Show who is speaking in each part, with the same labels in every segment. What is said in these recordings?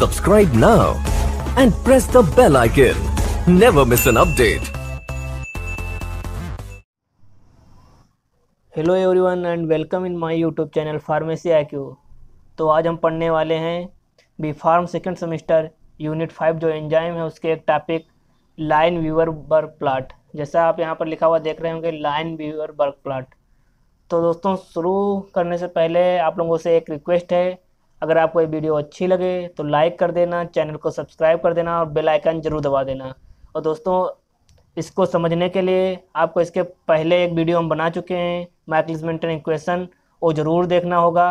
Speaker 1: Subscribe now and press the bell icon. Never miss an update. Hello everyone and welcome in my YouTube channel pharmacy IQ तो आज हम पढ़ने वाले हैं B pharm second semester unit five जो enzyme है उसके एक topic Lineweaver Burk plot जैसा आप यहां पर लिखा हुआ देख रहे होंगे लाइन व्यूअर बर्ग प्लाट तो दोस्तों शुरू करने से पहले आप लोगों से एक रिक्वेस्ट है अगर आपको ये वीडियो अच्छी लगे तो लाइक कर देना चैनल को सब्सक्राइब कर देना और बेल आइकन ज़रूर दबा देना और दोस्तों इसको समझने के लिए आपको इसके पहले एक वीडियो हम बना चुके हैं माइकल्स मेंटन इक्वेशन वो ज़रूर देखना होगा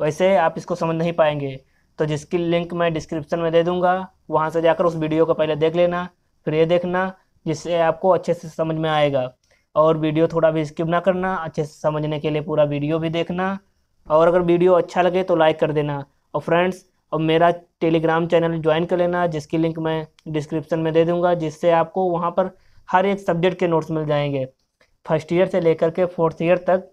Speaker 1: वैसे आप इसको समझ नहीं पाएंगे तो जिसकी लिंक मैं डिस्क्रिप्शन में दे दूँगा वहाँ से जाकर उस वीडियो को पहले देख लेना फिर ये देखना जिससे आपको अच्छे से समझ में आएगा और वीडियो थोड़ा भी स्किप ना करना अच्छे से समझने के लिए पूरा वीडियो भी देखना और अगर वीडियो अच्छा लगे तो लाइक कर देना और फ्रेंड्स अब मेरा टेलीग्राम चैनल ज्वाइन कर लेना जिसकी लिंक मैं डिस्क्रिप्शन में दे दूँगा जिससे आपको वहाँ पर हर एक सब्जेक्ट के नोट्स मिल जाएंगे फर्स्ट ईयर से लेकर के फोर्थ ईयर तक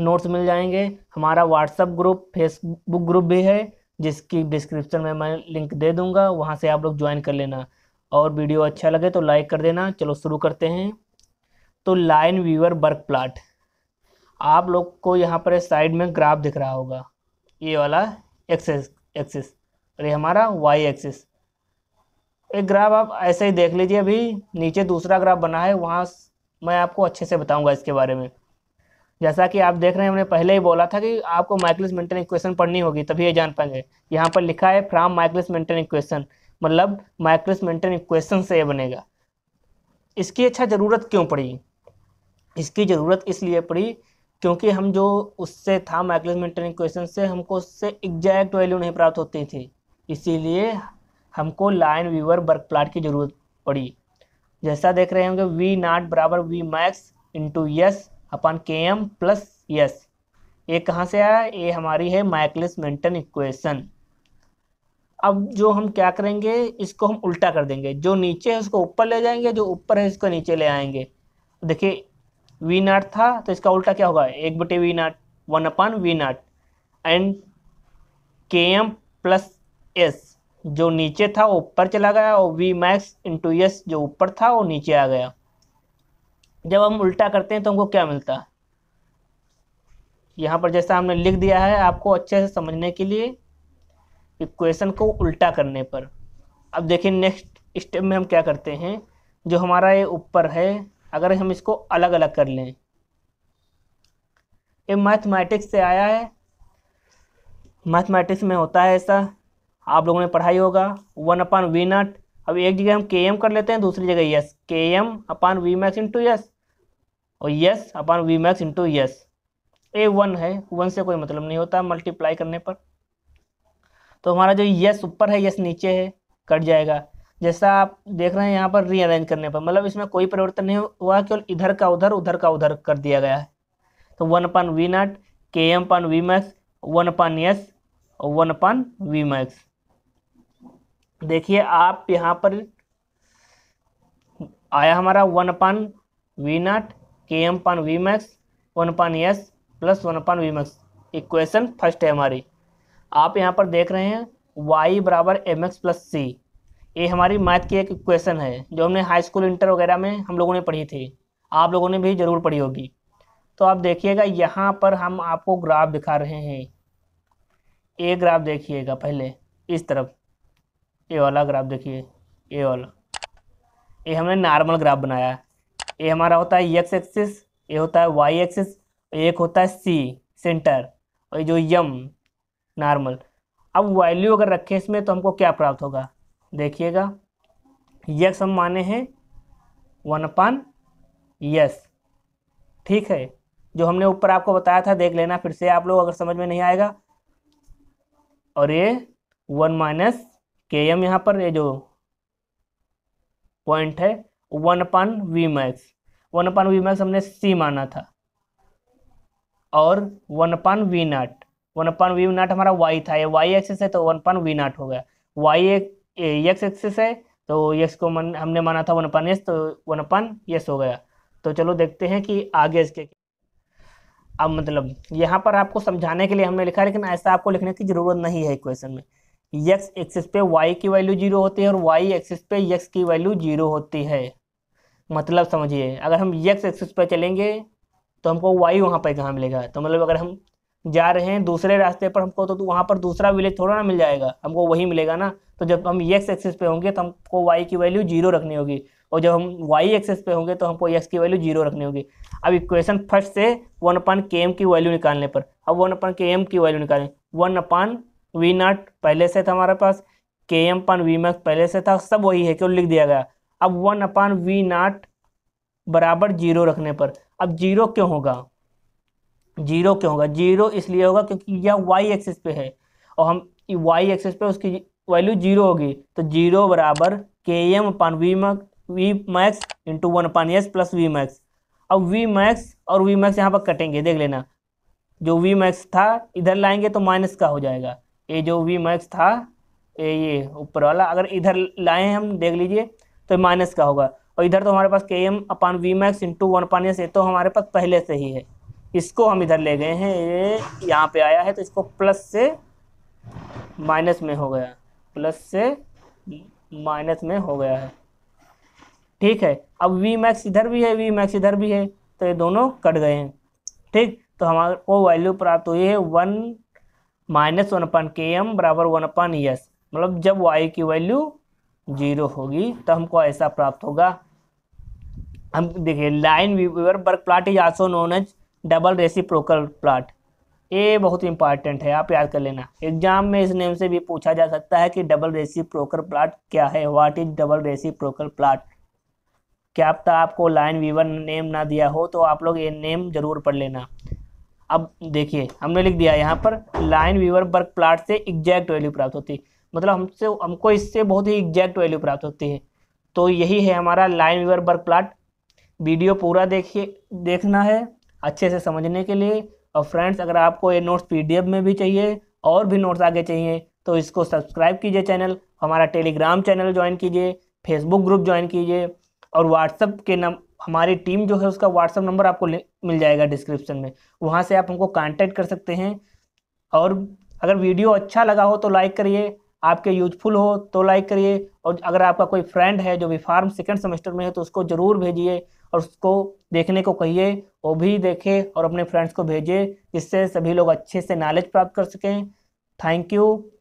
Speaker 1: नोट्स मिल जाएंगे हमारा व्हाट्सअप ग्रुप फेसबुक ग्रुप भी है जिसकी डिस्क्रिप्शन में मैं लिंक दे दूंगा वहाँ से आप लोग ज्वाइन कर लेना और वीडियो अच्छा लगे तो लाइक कर देना चलो शुरू करते हैं तो लाइन व्यूअर वर्क प्लाट आप लोग को यहाँ पर साइड में ग्राफ दिख रहा होगा ये वाला एक्सेस एक्सिस और ये हमारा वाई एक्सिस एक ग्राफ आप ऐसे ही देख लीजिए अभी नीचे दूसरा ग्राफ बना है वहाँ मैं आपको अच्छे से बताऊंगा इसके बारे में जैसा कि आप देख रहे हैं हमने पहले ही बोला था कि आपको माइकलिस मेंटेन इक्वेशन पढ़नी होगी तभी ये जान पाएंगे यहाँ पर लिखा है फ्राम माइकलिस मेंटेन इक्वेशन मतलब माइकलिस मेंटेन इक्वेशन से ये बनेगा इसकी अच्छा ज़रूरत क्यों पड़ी इसकी ज़रूरत इसलिए पड़ी क्योंकि हम जो उससे था माइकलिस मेंटन इक्वेशन से हमको उससे एग्जैक्ट वैल्यू नहीं प्राप्त होती थी इसीलिए हमको लाइन वीवर बर्क प्लाट की ज़रूरत पड़ी जैसा देख रहे होंगे वी नाट बराबर V max into S upon K M plus yes ये कहाँ से आया ये हमारी है माइकलिस मेंटन इक्वेशन अब जो हम क्या करेंगे इसको हम उल्टा कर देंगे जो नीचे है उसको ऊपर ले जाएंगे जो ऊपर है इसको नीचे ले आएंगे देखिए वी नाट था तो इसका उल्टा क्या होगा एक बटे V naught one upon V naught and K M plus S जो नीचे था वो ऊपर चला गया और वी मैक्स इंटू एस जो ऊपर था वो नीचे आ गया जब हम उल्टा करते हैं तो हमको क्या मिलता है यहाँ पर जैसा हमने लिख दिया है आपको अच्छे से समझने के लिए इक्वेशन को उल्टा करने पर अब देखिए नेक्स्ट स्टेप में हम क्या करते हैं जो हमारा ये ऊपर है अगर हम इसको अलग अलग कर लें ये मैथमेटिक्स से आया है मैथमेटिक्स में होता है ऐसा आप लोगों ने पढ़ाई होगा वन अपान वी नट अब एक जगह हम के एम कर लेते हैं दूसरी जगह S K M upon V max into S और S upon V max into S A one है वन से कोई मतलब नहीं होता मल्टीप्लाई करने पर तो हमारा जो यस ऊपर है यस नीचे है कट जाएगा जैसा आप देख रहे हैं यहाँ पर रीअरेंज करने पर मतलब इसमें कोई परिवर्तन नहीं हुआ केवल इधर का उधर उधर का उधर कर दिया गया है तो one upon we nut K M upon V max one upon S और वन पान वी मैक्स देखिए आप यहाँ पर आया हमारा one upon we nut K M upon V max one upon S plus one upon V max equation first है हमारी आप यहाँ पर देख रहे हैं वाई बराबर एम एक्स प्लस सी ये हमारी मैथ की एक क्वेश्चन है जो हमने हाई स्कूल इंटर वगैरह में हम लोगों ने पढ़ी थी आप लोगों ने भी ज़रूर पढ़ी होगी तो आप देखिएगा यहाँ पर हम आपको ग्राफ दिखा रहे हैं ये ग्राफ देखिएगा पहले इस तरफ ये वाला ग्राफ देखिए ये वाला ये हमने नॉर्मल ग्राफ बनाया ये हमारा होता है यक्स एक्सिस ये होता है वाई एक्सिस एक होता है सी सेंटर और ये जो यम नॉर्मल अब वैल्यू अगर रखें इसमें तो हमको क्या प्राप्त होगा देखिएगा यक्स हम माने हैं वन अपान यस ठीक है जो हमने ऊपर आपको बताया था देख लेना फिर से आप लोग अगर समझ में नहीं आएगा और ये वन माइनस के एम यहाँ पर ये जो पॉइंट है one upon V max one upon V max हमने सी माना था और one upon V naught one upon V naught हमारा वाई था ये वाई एक्सेस है तो वन अपान वी नाट हो गया वाई एक यक्स एक्सेस है तो यक्स को मन हमने माना था वन अपन एस तो वन अपन यस हो गया तो चलो देखते हैं कि आगे इसके अब मतलब यहाँ पर आपको समझाने के लिए हमने लिखा लेकिन ऐसा आपको लिखने की ज़रूरत नहीं है इक्वेशन में यक्स एक्सिस पे वाई की वैल्यू जीरो होती है और वाई एक्सिस पे यक्स की वैल्यू जीरो होती है मतलब समझिए अगर हम यक्स एक्सिस पे चलेंगे तो हमको वाई वहाँ पर कहाँ मिलेगा तो मतलब अगर हम जा रहे हैं दूसरे रास्ते पर हमको तो वहाँ पर दूसरा विलेज थोड़ा ना मिल जाएगा हमको वही मिलेगा ना तो जब हम एक्स एक्सेस पे होंगे तो हमको वाई की वैल्यू जीरो रखनी होगी और जब हम वाई एक्सेस पे होंगे तो हमको एक्स की वैल्यू जीरो रखनी होगी अब इक्वेशन फर्स्ट से वन अपन के एम की वैल्यू निकालने पर अब वन अपन के एम की वैल्यू निकालें वन अपान वी नॉट पहले से था हमारे पास K M upon V max पहले से था सब वही है क्यों लिख दिया गया अब वन अपान वी नॉट बराबर जीरो रखने पर अब जीरो क्यों होगा जीरो क्यों होगा जीरो इसलिए होगा क्योंकि यह वाई एक्सिस पे है और हम वाई एक्सिस पे उसकी वैल्यू जीरो होगी तो जीरो बराबर K M upon V max V max into one upon S plus V max अब वी मैक्स और वी मैक्स यहाँ पर कटेंगे देख लेना जो वी मैक्स था इधर लाएंगे तो माइनस का हो जाएगा ये जो वी मैक्स था ये ये ऊपर वाला अगर इधर लाएँ हम देख लीजिए तो माइनस का होगा और इधर तो हमारे पास K M upon V max into one upon S ये तो हमारे पास पहले से ही है इसको हम इधर ले गए हैं ये यहाँ पे आया है तो इसको प्लस से माइनस में हो गया प्लस से माइनस में हो गया है ठीक है अब वी मैक्स इधर भी है वी मैक्स इधर भी है तो ये दोनों कट गए हैं ठीक तो हमारे को वैल्यू प्राप्त हुई है one minus one upon K M बराबर वन अपन यस मतलब जब वाई की वैल्यू जीरो होगी तो हमको ऐसा प्राप्त होगा हम देखिए Lineweaver Burk plot is also known as double reciprocal plot ये बहुत इंपॉर्टेंट है आप याद कर लेना एग्जाम में इस नेम से भी पूछा जा सकता है कि डबल रेसी प्रोकर प्लाट क्या है व्हाट इज डबल रेसी प्रोकर प्लाट क्या अब तक आपको लाइन वीवर नेम ना दिया हो तो आप लोग ये नेम जरूर पढ़ लेना अब देखिए हमने लिख दिया यहाँ पर लाइन वीवर वर्क प्लाट से एग्जैक्ट वैल्यू प्राप्त होती है मतलब हमसे हमको इससे बहुत ही एग्जैक्ट वैल्यू प्राप्त होती है तो यही है हमारा Lineweaver Burk plot video पूरा देखिए देखना है अच्छे से समझने के लिए और फ्रेंड्स अगर आपको ये नोट्स पीडीएफ में भी चाहिए और भी नोट्स आगे चाहिए तो इसको सब्सक्राइब कीजिए चैनल हमारा टेलीग्राम चैनल ज्वाइन कीजिए फेसबुक ग्रुप ज्वाइन कीजिए और व्हाट्सअप के नम हमारी टीम जो है उसका व्हाट्सअप नंबर आपको मिल जाएगा डिस्क्रिप्शन में वहाँ से आप हमको कांटेक्ट कर सकते हैं और अगर वीडियो अच्छा लगा हो तो लाइक करिए आपके यूजफुल हो तो लाइक करिए और अगर आपका कोई फ्रेंड है जो भी फार्म सेकेंड सेमेस्टर में है तो उसको ज़रूर भेजिए और उसको देखने को कहिए वो भी देखे और अपने फ्रेंड्स को भेजिए जिससे सभी लोग अच्छे से नॉलेज प्राप्त कर सकें थैंक यू